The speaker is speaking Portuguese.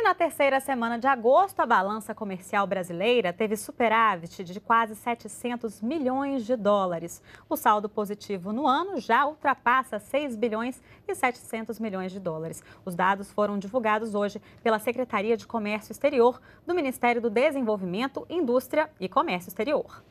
E na terceira semana de agosto, a balança comercial brasileira teve superávit de quase 700 milhões de dólares. O saldo positivo no ano já ultrapassa 6 bilhões e 700 milhões de dólares. Os dados foram divulgados hoje pela Secretaria de Comércio Exterior do Ministério do Desenvolvimento, Indústria e Comércio Exterior.